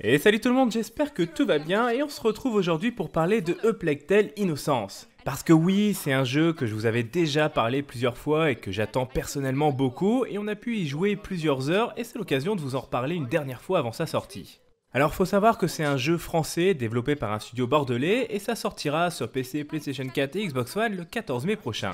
Et salut tout le monde, j'espère que tout va bien et on se retrouve aujourd'hui pour parler de A Innocence. Parce que oui, c'est un jeu que je vous avais déjà parlé plusieurs fois et que j'attends personnellement beaucoup et on a pu y jouer plusieurs heures et c'est l'occasion de vous en reparler une dernière fois avant sa sortie. Alors faut savoir que c'est un jeu français développé par un studio bordelais et ça sortira sur PC, PlayStation 4 et Xbox One le 14 mai prochain.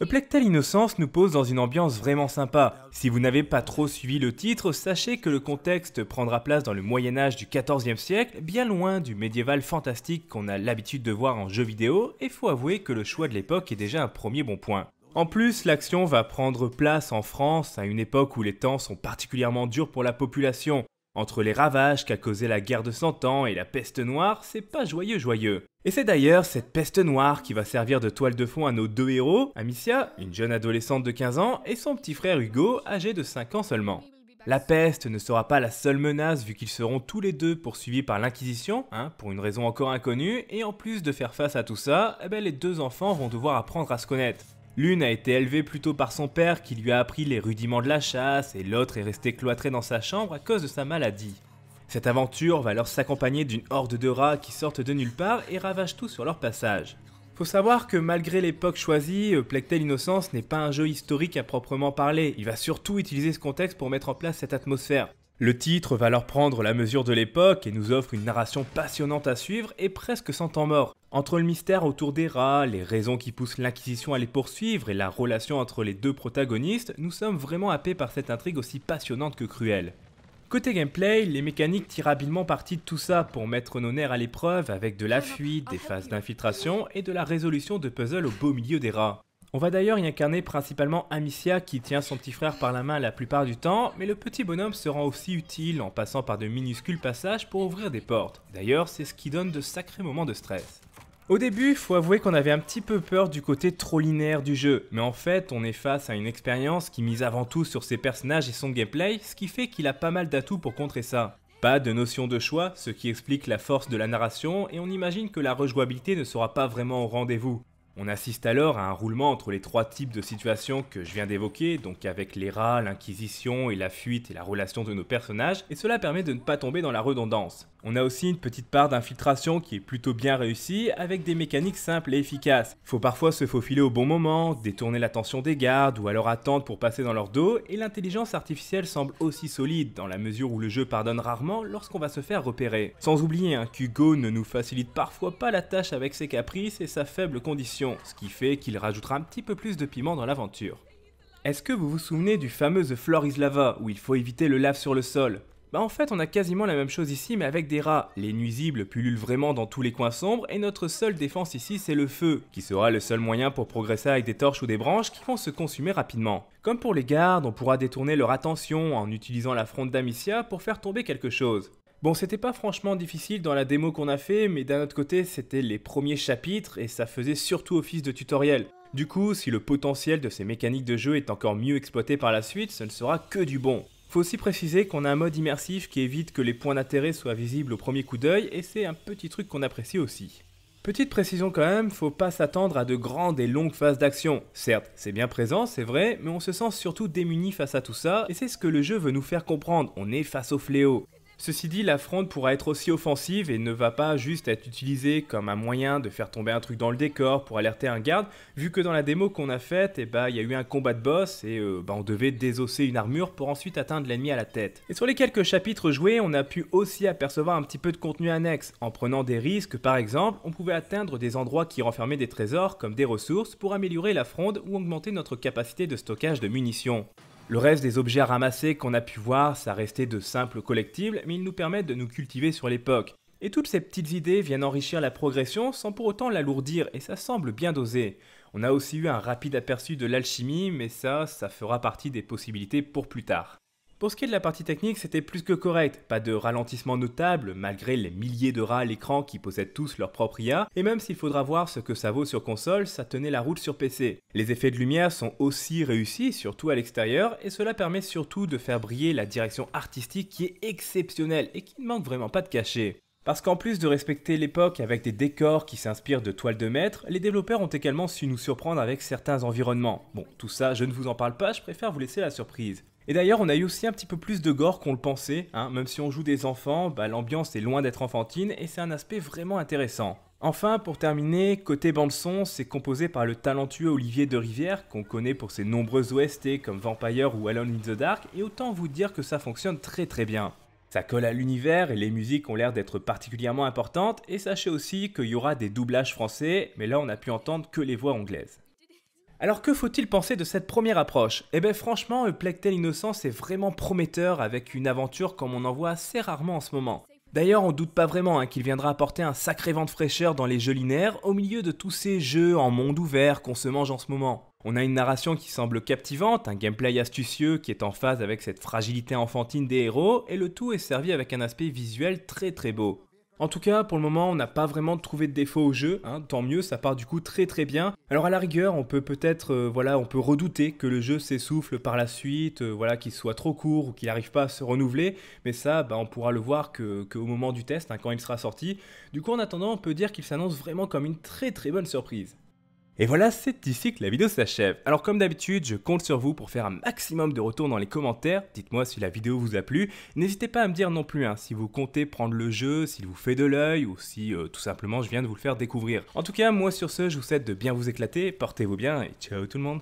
A Plectal Innocence nous pose dans une ambiance vraiment sympa. Si vous n'avez pas trop suivi le titre, sachez que le contexte prendra place dans le Moyen Âge du XIVe siècle, bien loin du médiéval fantastique qu'on a l'habitude de voir en jeux vidéo, et faut avouer que le choix de l'époque est déjà un premier bon point. En plus, l'action va prendre place en France à une époque où les temps sont particulièrement durs pour la population. Entre les ravages qu'a causé la guerre de Cent Ans et la peste noire, c'est pas joyeux joyeux. Et c'est d'ailleurs cette peste noire qui va servir de toile de fond à nos deux héros, Amicia, une jeune adolescente de 15 ans, et son petit frère Hugo, âgé de 5 ans seulement. La peste ne sera pas la seule menace vu qu'ils seront tous les deux poursuivis par l'Inquisition, hein, pour une raison encore inconnue, et en plus de faire face à tout ça, eh ben, les deux enfants vont devoir apprendre à se connaître. L'une a été élevée plutôt par son père qui lui a appris les rudiments de la chasse et l'autre est restée cloîtrée dans sa chambre à cause de sa maladie. Cette aventure va alors s'accompagner d'une horde de rats qui sortent de nulle part et ravagent tout sur leur passage. Faut savoir que malgré l'époque choisie, euh, Plectel Innocence n'est pas un jeu historique à proprement parler, il va surtout utiliser ce contexte pour mettre en place cette atmosphère. Le titre va leur prendre la mesure de l'époque et nous offre une narration passionnante à suivre et presque sans temps mort. Entre le mystère autour des rats, les raisons qui poussent l'Inquisition à les poursuivre et la relation entre les deux protagonistes, nous sommes vraiment happés par cette intrigue aussi passionnante que cruelle. Côté gameplay, les mécaniques tirent habilement parti de tout ça pour mettre nos nerfs à l'épreuve avec de la fuite, des phases d'infiltration et de la résolution de puzzles au beau milieu des rats. On va d'ailleurs y incarner principalement Amicia qui tient son petit frère par la main la plupart du temps, mais le petit bonhomme se rend aussi utile en passant par de minuscules passages pour ouvrir des portes. D'ailleurs, c'est ce qui donne de sacrés moments de stress. Au début, faut avouer qu'on avait un petit peu peur du côté trop linéaire du jeu, mais en fait, on est face à une expérience qui mise avant tout sur ses personnages et son gameplay, ce qui fait qu'il a pas mal d'atouts pour contrer ça. Pas de notion de choix, ce qui explique la force de la narration, et on imagine que la rejouabilité ne sera pas vraiment au rendez-vous. On assiste alors à un roulement entre les trois types de situations que je viens d'évoquer, donc avec les rats, l'inquisition et la fuite et la relation de nos personnages, et cela permet de ne pas tomber dans la redondance. On a aussi une petite part d'infiltration qui est plutôt bien réussie, avec des mécaniques simples et efficaces. Faut parfois se faufiler au bon moment, détourner l'attention des gardes ou alors attendre pour passer dans leur dos, et l'intelligence artificielle semble aussi solide dans la mesure où le jeu pardonne rarement lorsqu'on va se faire repérer. Sans oublier hein, qu'Hugo ne nous facilite parfois pas la tâche avec ses caprices et sa faible condition ce qui fait qu'il rajoutera un petit peu plus de piment dans l'aventure. Est-ce que vous vous souvenez du fameux The Lava, où il faut éviter le lave sur le sol Bah en fait on a quasiment la même chose ici mais avec des rats. Les nuisibles pullulent vraiment dans tous les coins sombres et notre seule défense ici c'est le feu, qui sera le seul moyen pour progresser avec des torches ou des branches qui vont se consumer rapidement. Comme pour les gardes, on pourra détourner leur attention en utilisant la fronde d'Amicia pour faire tomber quelque chose. Bon, c'était pas franchement difficile dans la démo qu'on a fait, mais d'un autre côté, c'était les premiers chapitres et ça faisait surtout office de tutoriel. Du coup, si le potentiel de ces mécaniques de jeu est encore mieux exploité par la suite, ce ne sera que du bon. Faut aussi préciser qu'on a un mode immersif qui évite que les points d'intérêt soient visibles au premier coup d'œil et c'est un petit truc qu'on apprécie aussi. Petite précision quand même, faut pas s'attendre à de grandes et longues phases d'action. Certes, c'est bien présent, c'est vrai, mais on se sent surtout démuni face à tout ça, et c'est ce que le jeu veut nous faire comprendre, on est face au fléau. Ceci dit, la fronde pourra être aussi offensive et ne va pas juste être utilisée comme un moyen de faire tomber un truc dans le décor pour alerter un garde, vu que dans la démo qu'on a faite, eh ben, il y a eu un combat de boss et euh, ben, on devait désosser une armure pour ensuite atteindre l'ennemi à la tête. Et sur les quelques chapitres joués, on a pu aussi apercevoir un petit peu de contenu annexe. En prenant des risques, par exemple, on pouvait atteindre des endroits qui renfermaient des trésors comme des ressources pour améliorer la fronde ou augmenter notre capacité de stockage de munitions. Le reste des objets ramassés qu'on a pu voir, ça restait de simples collectibles, mais ils nous permettent de nous cultiver sur l'époque. Et toutes ces petites idées viennent enrichir la progression sans pour autant l'alourdir, et ça semble bien dosé. On a aussi eu un rapide aperçu de l'alchimie, mais ça, ça fera partie des possibilités pour plus tard. Pour ce qui est de la partie technique, c'était plus que correct, pas de ralentissement notable malgré les milliers de rats à l'écran qui possèdent tous leur propre IA, et même s'il faudra voir ce que ça vaut sur console, ça tenait la route sur PC. Les effets de lumière sont aussi réussis, surtout à l'extérieur, et cela permet surtout de faire briller la direction artistique qui est exceptionnelle et qui ne manque vraiment pas de cachet. Parce qu'en plus de respecter l'époque avec des décors qui s'inspirent de toiles de maître, les développeurs ont également su nous surprendre avec certains environnements. Bon, tout ça, je ne vous en parle pas, je préfère vous laisser la surprise. Et d'ailleurs, on a eu aussi un petit peu plus de gore qu'on le pensait. Hein. Même si on joue des enfants, bah, l'ambiance est loin d'être enfantine et c'est un aspect vraiment intéressant. Enfin, pour terminer, côté bande-son, c'est composé par le talentueux Olivier de Rivière, qu'on connaît pour ses nombreuses OST comme Vampire ou Alone in the Dark, et autant vous dire que ça fonctionne très très bien. Ça colle à l'univers et les musiques ont l'air d'être particulièrement importantes, et sachez aussi qu'il y aura des doublages français, mais là on a pu entendre que les voix anglaises. Alors que faut-il penser de cette première approche Eh bien franchement, A Plague Tale Innocence est vraiment prometteur avec une aventure comme on en voit assez rarement en ce moment. D'ailleurs, on doute pas vraiment hein, qu'il viendra apporter un sacré vent de fraîcheur dans les jeux linéaires au milieu de tous ces jeux en monde ouvert qu'on se mange en ce moment. On a une narration qui semble captivante, un gameplay astucieux qui est en phase avec cette fragilité enfantine des héros, et le tout est servi avec un aspect visuel très très beau. En tout cas, pour le moment, on n'a pas vraiment trouvé de défaut au jeu, hein. tant mieux, ça part du coup très très bien. Alors à la rigueur, on peut peut-être, euh, voilà, on peut redouter que le jeu s'essouffle par la suite, euh, voilà, qu'il soit trop court ou qu'il n'arrive pas à se renouveler, mais ça, bah, on pourra le voir qu'au moment du test, hein, quand il sera sorti. Du coup, en attendant, on peut dire qu'il s'annonce vraiment comme une très très bonne surprise. Et voilà, c'est ici que la vidéo s'achève. Alors comme d'habitude, je compte sur vous pour faire un maximum de retours dans les commentaires. Dites-moi si la vidéo vous a plu. N'hésitez pas à me dire non plus hein, si vous comptez prendre le jeu, s'il vous fait de l'œil ou si euh, tout simplement je viens de vous le faire découvrir. En tout cas, moi sur ce, je vous souhaite de bien vous éclater, portez-vous bien et ciao tout le monde.